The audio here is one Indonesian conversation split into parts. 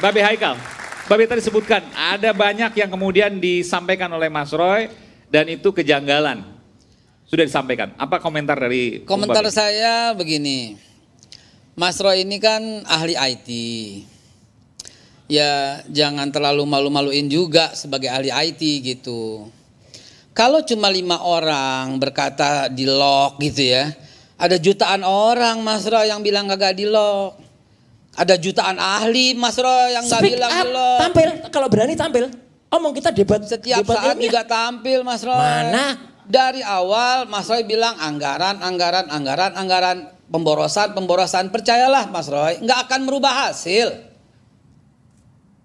Babe Haikal. Babe tadi sebutkan ada banyak yang kemudian disampaikan oleh Mas Roy dan itu kejanggalan. Sudah disampaikan. Apa komentar dari Komentar Babe? saya begini. Mas Roy ini kan ahli IT. Ya, jangan terlalu malu-maluin juga sebagai ahli IT gitu. Kalau cuma lima orang berkata di lock gitu ya, ada jutaan orang Mas Roy yang bilang kagak di lock ada jutaan ahli Mas Roy yang nggak bilang up, tampil kalau berani tampil. Omong kita debat setiap debat saat ini. juga tampil Mas Roy. Mana dari awal Mas Roy bilang anggaran, anggaran, anggaran, anggaran, pemborosan, pemborosan. Percayalah Mas Roy, nggak akan merubah hasil.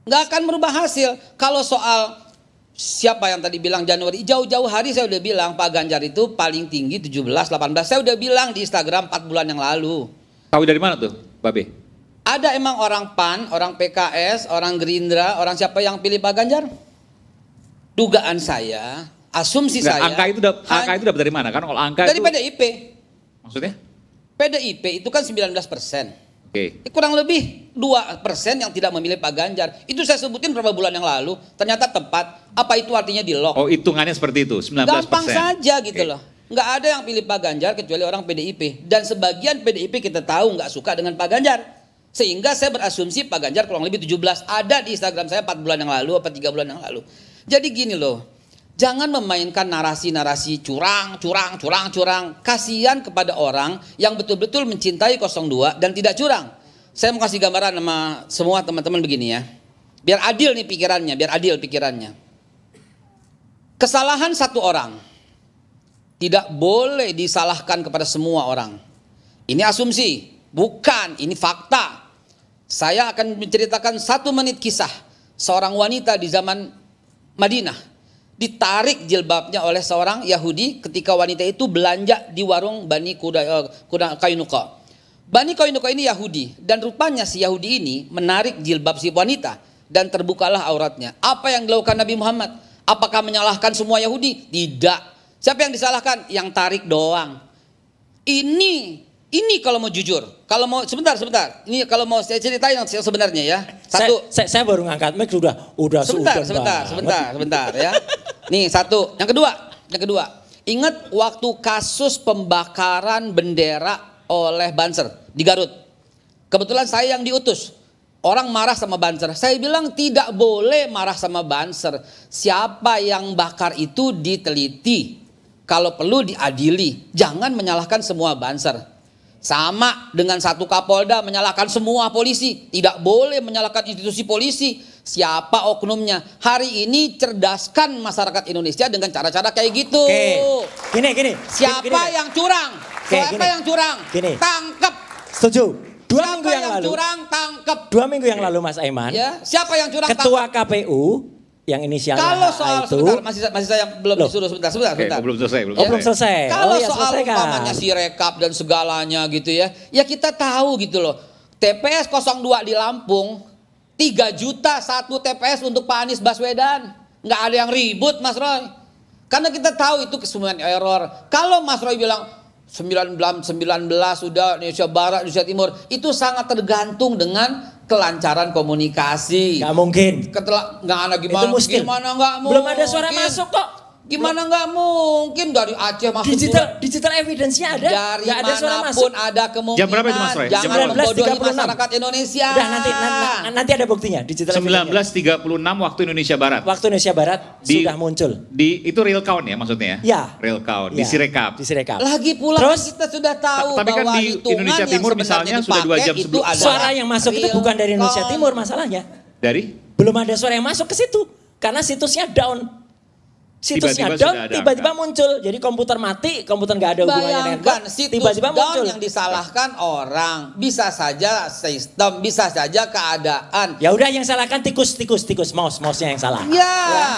Nggak akan merubah hasil. Kalau soal siapa yang tadi bilang Januari, jauh-jauh hari saya udah bilang Pak Ganjar itu paling tinggi 17, 18. Saya udah bilang di Instagram 4 bulan yang lalu. Tahu dari mana tuh, Babe? Ada emang orang PAN, orang PKS, orang Gerindra, orang siapa yang pilih Pak Ganjar? Dugaan saya, asumsi Nggak, saya. Angka itu angka itu dapat dari mana? Kan kalau angka dari itu, PDIP. Maksudnya? PDIP itu kan 19 persen. Oke. Okay. Kurang lebih 2 persen yang tidak memilih Pak Ganjar. Itu saya sebutin beberapa bulan yang lalu. Ternyata tepat. Apa itu artinya di lock? Oh, hitungannya seperti itu. 19 Gampang saja gitu okay. loh. Nggak ada yang pilih Pak Ganjar kecuali orang PDIP. Dan sebagian PDIP kita tahu nggak suka dengan Pak Ganjar. Sehingga saya berasumsi Pak Ganjar kurang lebih 17 ada di Instagram saya 4 bulan yang lalu atau 3 bulan yang lalu. Jadi gini loh, Jangan memainkan narasi-narasi curang, curang, curang, curang. Kasihan kepada orang yang betul-betul mencintai 02 dan tidak curang. Saya mau kasih gambaran sama semua teman-teman begini ya. Biar adil nih pikirannya, biar adil pikirannya. Kesalahan satu orang tidak boleh disalahkan kepada semua orang. Ini asumsi, bukan ini fakta. Saya akan menceritakan satu menit kisah seorang wanita di zaman Madinah ditarik jilbabnya oleh seorang Yahudi ketika wanita itu belanja di warung Bani Kuda, eh, Kainuka. Bani Kainuka ini Yahudi dan rupanya si Yahudi ini menarik jilbab si wanita dan terbukalah auratnya. Apa yang dilakukan Nabi Muhammad? Apakah menyalahkan semua Yahudi? Tidak. Siapa yang disalahkan? Yang tarik doang. Ini ini kalau mau jujur, kalau mau sebentar sebentar. Ini kalau mau saya ceritain yang sebenarnya ya. Satu. Saya, saya, saya baru ngangkat mic sudah sudah sebentar sebentar sebentar sebentar ya. Nih satu. Yang kedua, yang kedua. Ingat waktu kasus pembakaran bendera oleh Banser di Garut. Kebetulan saya yang diutus. Orang marah sama Banser. Saya bilang tidak boleh marah sama Banser. Siapa yang bakar itu diteliti. Kalau perlu diadili. Jangan menyalahkan semua Banser. Sama dengan satu Kapolda menyalahkan semua polisi. Tidak boleh menyalahkan institusi polisi. Siapa oknumnya. Hari ini cerdaskan masyarakat Indonesia dengan cara-cara kayak gitu. Oke. Gini, gini. Siapa gini, gini. yang curang? Oke, Siapa gini. yang curang? Gini. Tangkep. Setuju. Dua siapa minggu yang, yang lalu. curang, tangkep. Dua minggu yang lalu Mas Aiman. Ya. Siapa yang curang, Ketua tangkep. KPU yang inisialnya Kalau soal itu, sebentar, masih masih saya belum loh. disuruh sebentar, sebentar, okay, sebentar. Belum selesai, belum, oh, belum selesai. Oh, Kalau oh, soal umpamanya si rekap dan segalanya gitu ya, ya kita tahu gitu loh. TPS 02 di Lampung 3 juta satu TPS untuk Pak Anies Baswedan. Nggak ada yang ribut Mas Roy. Karena kita tahu itu kesemuan error. Kalau Mas Roy bilang 19, belas sudah Indonesia Barat, Indonesia Timur itu sangat tergantung dengan kelancaran komunikasi. Gak mungkin. ketelak nggak ada gimana? Itu Gimana nggak mungkin? Belum ada suara masuk kok. Gimana nggak mungkin dari Aceh masuk digital bulan. digital evidence-nya ada. Dari gak ada suara masuk. ada kemungkinan. Jam berapa itu Mas Roy? Jam enam. masyarakat Indonesia. Udah, nanti, nanti nanti ada buktinya digital 19.36 waktu Indonesia Barat. Waktu Indonesia Barat di, sudah muncul. Di itu real count ya maksudnya ya? ya. Real count ya. di Sirekap. Di Sirekap. Lagi pula Terus, kan kita sudah tahu tapi kan bahwa di Indonesia Timur misalnya sudah dua jam sebelum suara yang masuk itu bukan dari Indonesia Timur masalahnya. Dari? Belum ada suara yang masuk ke situ karena situsnya down situsnya tiba-tiba down, tiba-tiba muncul. Jadi komputer mati, komputer nggak ada hubungannya dengan situs tiba-tiba down muncul. yang disalahkan orang. Bisa saja sistem, bisa saja keadaan. Ya udah yang salahkan tikus, tikus, tikus, mouse, mouse-nya yang salah. Ya. Yeah.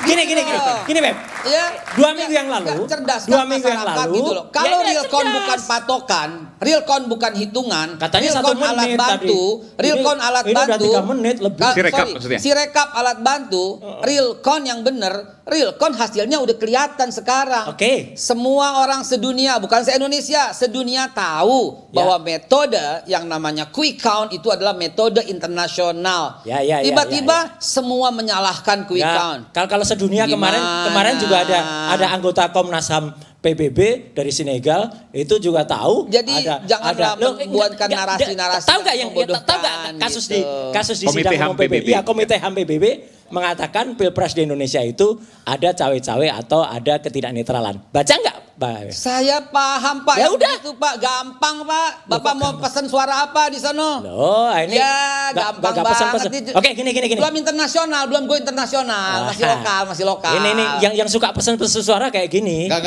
gini, gini, gini, gitu. gini, Beb ya, dua minggu yang lalu, cerdas dua minggu yang lalu, gitu loh. Kalau ya, real count bukan patokan, real count bukan hitungan, Katanya real count ah, alat bantu, tadi. Oh. real count alat ini, bantu, ini menit lebih. Uh, sirekap maksudnya. Sirekap alat bantu, real count yang benar, real count hasilnya udah kelihatan sekarang. Oke. Okay. Semua orang sedunia, bukan se Indonesia, sedunia tahu ya. bahwa metode yang namanya quick count itu adalah metode internasional. Ya, ya, ya, ya Tiba-tiba ya, ya. semua menyalahkan quick ya. count. Kalau kalau sedunia Gimana? kemarin kemarin juga juga ada ada anggota Komnas HAM PBB dari Senegal itu juga tahu. Jadi ada, jangan ada, membuatkan narasi-narasi. Tahu nggak yang ya, tahu nggak kasus gitu. di kasus di gitu. komite sidang HAM PBB? Ya komite ya. HAM PBB mengatakan pilpres di Indonesia itu ada cawe-cawe atau ada ketidaknetralan. Baca nggak, Saya paham Pak. Ya udah. Itu Pak gampang Pak. Ya, Bapak Loh, mau pesan suara apa di sana? Loh, ah, ini ya gampang gak, gak banget. Oke, gini gini gini. Belum internasional, belum gue internasional, masih ah. lokal, masih lokal. Ini ini yang yang suka pesan-pesan suara kayak gini. Gak,